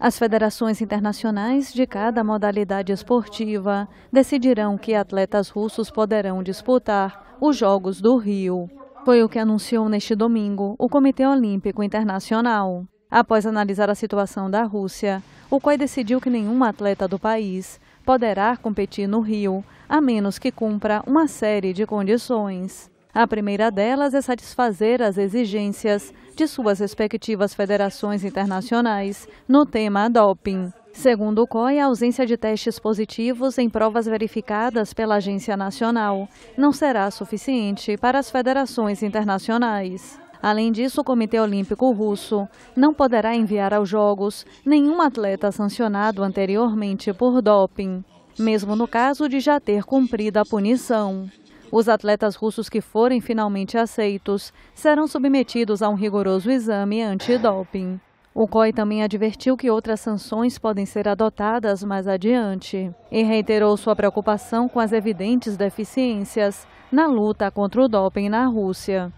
As federações internacionais de cada modalidade esportiva decidirão que atletas russos poderão disputar os Jogos do Rio. Foi o que anunciou neste domingo o Comitê Olímpico Internacional. Após analisar a situação da Rússia, o COI decidiu que nenhum atleta do país poderá competir no Rio, a menos que cumpra uma série de condições. A primeira delas é satisfazer as exigências de suas respectivas federações internacionais no tema doping. Segundo o COI, a ausência de testes positivos em provas verificadas pela Agência Nacional não será suficiente para as federações internacionais. Além disso, o Comitê Olímpico Russo não poderá enviar aos Jogos nenhum atleta sancionado anteriormente por doping, mesmo no caso de já ter cumprido a punição. Os atletas russos que forem finalmente aceitos serão submetidos a um rigoroso exame antidoping. O COI também advertiu que outras sanções podem ser adotadas mais adiante e reiterou sua preocupação com as evidentes deficiências na luta contra o doping na Rússia.